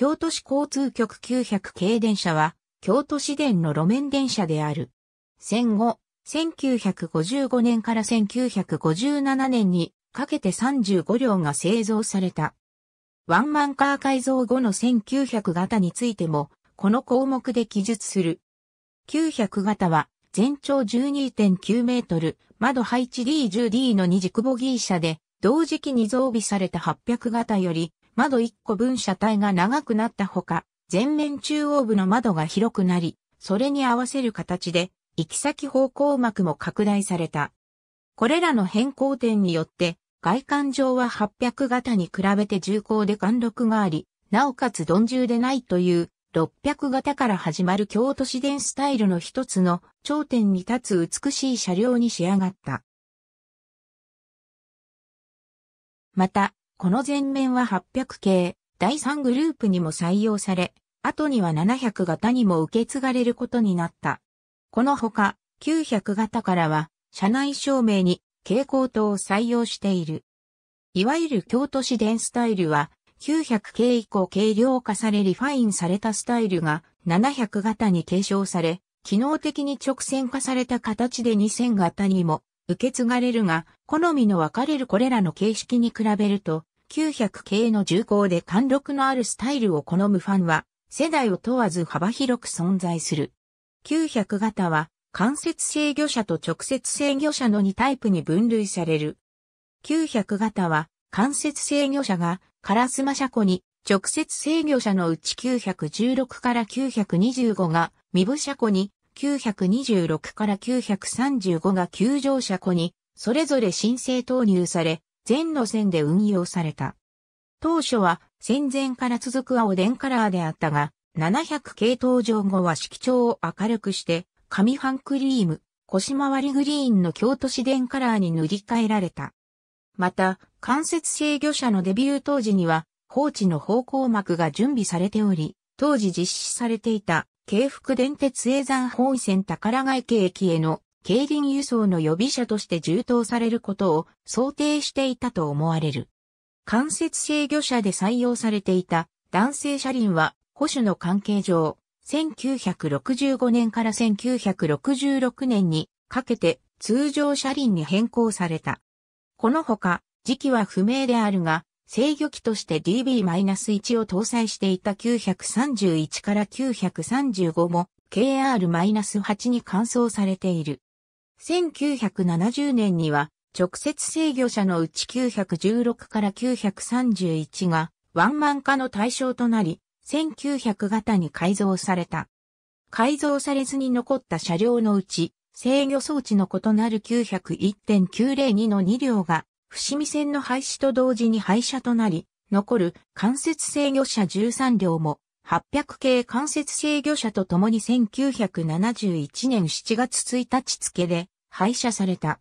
京都市交通局900系電車は、京都市電の路面電車である。戦後、1955年から1957年にかけて35両が製造された。ワンマンカー改造後の1900型についても、この項目で記述する。900型は、全長12.9メートル、窓配置 D10D の二軸ボギー車で、同時期に増備された800型より窓1個分車体が長くなったほか、前面中央部の窓が広くなり、それに合わせる形で、行き先方向膜も拡大された。これらの変更点によって、外観上は800型に比べて重厚で貫禄があり、なおかつ鈍重でないという600型から始まる京都市電スタイルの一つの頂点に立つ美しい車両に仕上がった。また、この前面は800系、第3グループにも採用され、後には700型にも受け継がれることになった。このほか、900型からは、車内照明に蛍光灯を採用している。いわゆる京都市電スタイルは、900系以降軽量化されリファインされたスタイルが700型に継承され、機能的に直線化された形で2000型にも受け継がれるが、好みの分かれるこれらの形式に比べると、900系の重厚で貫禄のあるスタイルを好むファンは、世代を問わず幅広く存在する。900型は、間接制御車と直接制御車の2タイプに分類される。900型は、間接制御車が、カラスマ車庫に、直接制御車のうち916から925が、ミ部車庫に、926から935が急乗車庫に、それぞれ申請投入され、全路線で運用された。当初は戦前から続く青電カラーであったが、700系登場後は色調を明るくして、紙ファンクリーム、腰回りグリーンの京都市電カラーに塗り替えられた。また、間接制御車のデビュー当時には、放置の方向幕が準備されており、当時実施されていた、京福電鉄永山本線宝ヶ池駅への競輪輸送の予備車として充当されることを想定していたと思われる。間接制御車で採用されていた男性車輪は保守の関係上、1965年から1966年にかけて通常車輪に変更された。このほか、時期は不明であるが、制御機として DB-1 を搭載していた931から935も KR-8 に換装されている。1970年には直接制御車のうち916から931がワンマン化の対象となり、1900型に改造された。改造されずに残った車両のうち、制御装置の異なる901.902の2両が、伏見線の廃止と同時に廃車となり、残る間接制御車13両も800系間接制御車と共に1971年7月1日付で廃車された。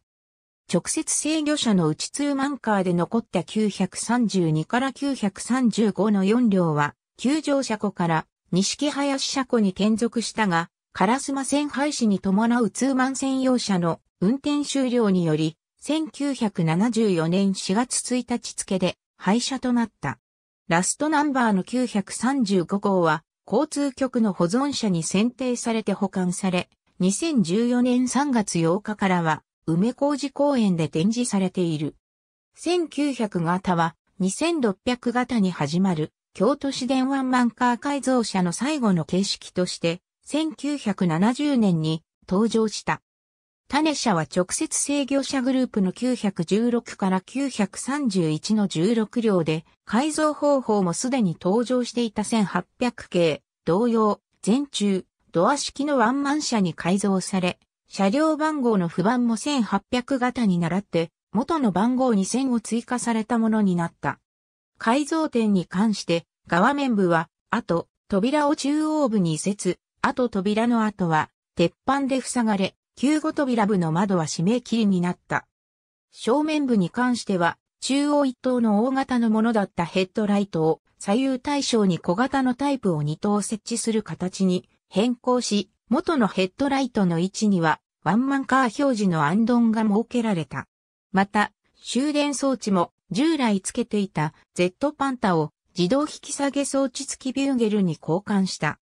直接制御車のうちツーマンカーで残った932から935の4両は、急乗車庫から西木林車庫に転属したが、カラスマ線廃止に伴うツーマン専用車の運転終了により、1974年4月1日付で廃車となった。ラストナンバーの935号は、交通局の保存者に選定されて保管され、2014年3月8日からは、梅小路公園で展示されている。1900型は、2600型に始まる、京都市電ワンマンカー改造車の最後の形式として、1970年に登場した。種社は直接制御者グループの916から931の16両で、改造方法もすでに登場していた1800系、同様、全中、ドア式のワンマン車に改造され、車両番号の不番も1800型に倣って、元の番号に0 0 0を追加されたものになった。改造点に関して、側面部は、後、扉を中央部に移設、後扉の後は、鉄板で塞がれ、旧ごとびラ部の窓は閉め切りになった。正面部に関しては、中央一等の大型のものだったヘッドライトを左右対称に小型のタイプを二等設置する形に変更し、元のヘッドライトの位置にはワンマンカー表示のアンドンが設けられた。また、終電装置も従来つけていた Z パンタを自動引き下げ装置付きビューゲルに交換した。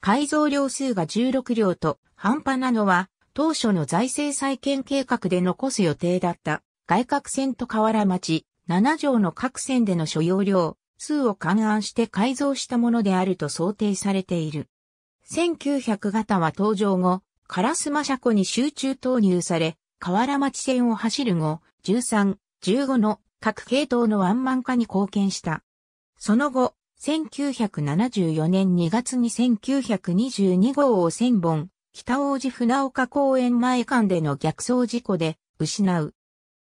改造量数が16両と半端なのは当初の財政再建計画で残す予定だった外郭線と河原町7条の各線での所要量数を勘案して改造したものであると想定されている。1900型は登場後、カラスマ車庫に集中投入され、河原町線を走る後、13、15の各系統のワンマン化に貢献した。その後、1974年2月に1922号を1000本、北王子船岡公園前間での逆走事故で失う。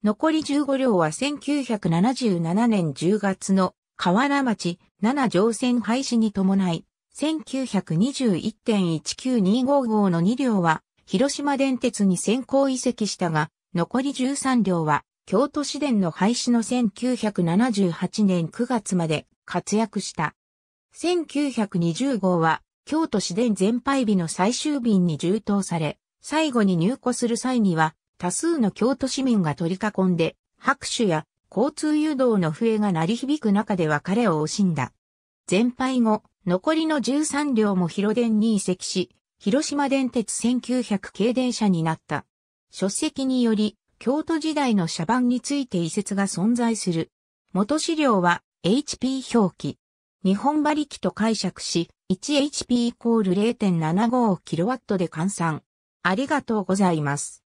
残り15両は1977年10月の河原町7乗船廃止に伴い、1921.19255号の2両は広島電鉄に先行移籍したが、残り13両は京都市電の廃止の1978年9月まで活躍した。1920号は京都市電全廃日の最終便に充当され、最後に入庫する際には、多数の京都市民が取り囲んで、拍手や交通誘導の笛が鳴り響く中で別れを惜しんだ。全廃後、残りの13両も広電に移籍し、広島電鉄1900系電車になった。書籍により、京都時代の車番について遺説が存在する。元資料は HP 表記。日本馬力と解釈し、1HP イコール 0.75kW で換算。ありがとうございます。